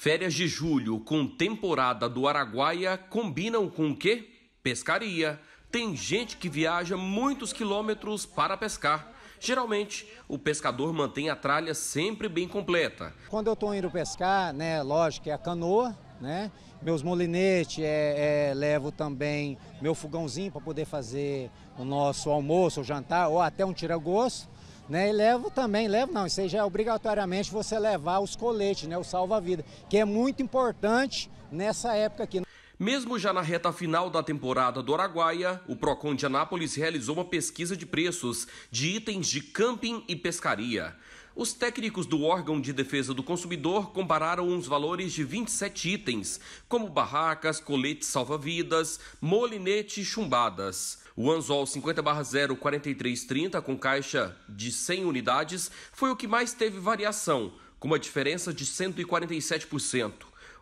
Férias de julho com temporada do Araguaia combinam com o quê? Pescaria. Tem gente que viaja muitos quilômetros para pescar. Geralmente, o pescador mantém a tralha sempre bem completa. Quando eu estou indo pescar, né, lógico, é a canoa, né? Meus molinetes, é, é, levo também meu fogãozinho para poder fazer o nosso almoço, o jantar ou até um tiragosto. Né? E levo também, levo não, isso aí já é obrigatoriamente você levar os coletes, né? o salva-vida, que é muito importante nessa época aqui. Mesmo já na reta final da temporada do Araguaia, o Procon de Anápolis realizou uma pesquisa de preços de itens de camping e pescaria. Os técnicos do órgão de defesa do consumidor compararam os valores de 27 itens, como barracas, coletes salva-vidas, molinete e chumbadas. O Anzol 50/04330 com caixa de 100 unidades foi o que mais teve variação, com uma diferença de 147%.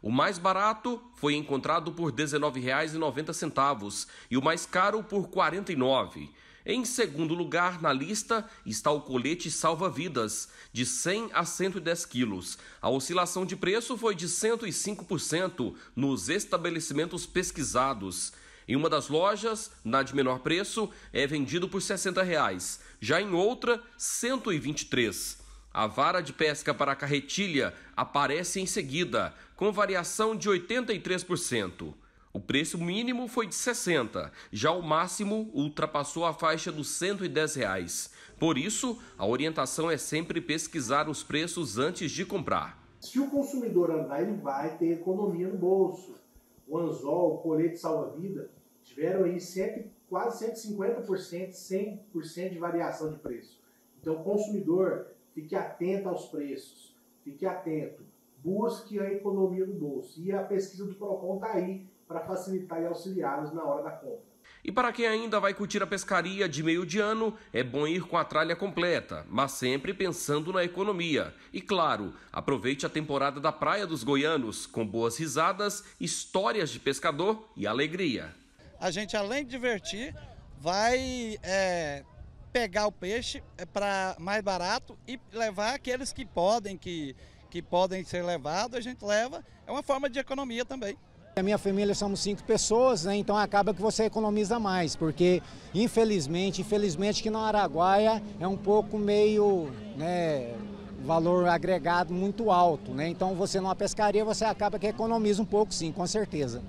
O mais barato foi encontrado por R$ 19,90 e o mais caro por R$ 49. Em segundo lugar na lista está o colete salva-vidas, de 100 a 110 quilos. A oscilação de preço foi de 105% nos estabelecimentos pesquisados. Em uma das lojas, na de menor preço, é vendido por R$ 60, reais, já em outra, R$ 123. A vara de pesca para a carretilha aparece em seguida, com variação de 83%. O preço mínimo foi de 60, já o máximo ultrapassou a faixa dos 110 reais. Por isso, a orientação é sempre pesquisar os preços antes de comprar. Se o consumidor andar, ele vai ter economia no bolso o anzol, o colete salva-vida, tiveram aí sempre, quase 150%, 100% de variação de preço. Então, consumidor, fique atento aos preços, fique atento, busque a economia do bolso. E a pesquisa do Procon está aí para facilitar e auxiliá-los na hora da compra. E para quem ainda vai curtir a pescaria de meio de ano, é bom ir com a tralha completa, mas sempre pensando na economia. E claro, aproveite a temporada da Praia dos Goianos, com boas risadas, histórias de pescador e alegria. A gente, além de divertir, vai é, pegar o peixe é, para mais barato e levar aqueles que podem, que, que podem ser levados, a gente leva. É uma forma de economia também. A minha família somos cinco pessoas, né? então acaba que você economiza mais, porque infelizmente, infelizmente que na Araguaia é um pouco meio, né, valor agregado muito alto, né? Então você numa pescaria você acaba que economiza um pouco sim, com certeza.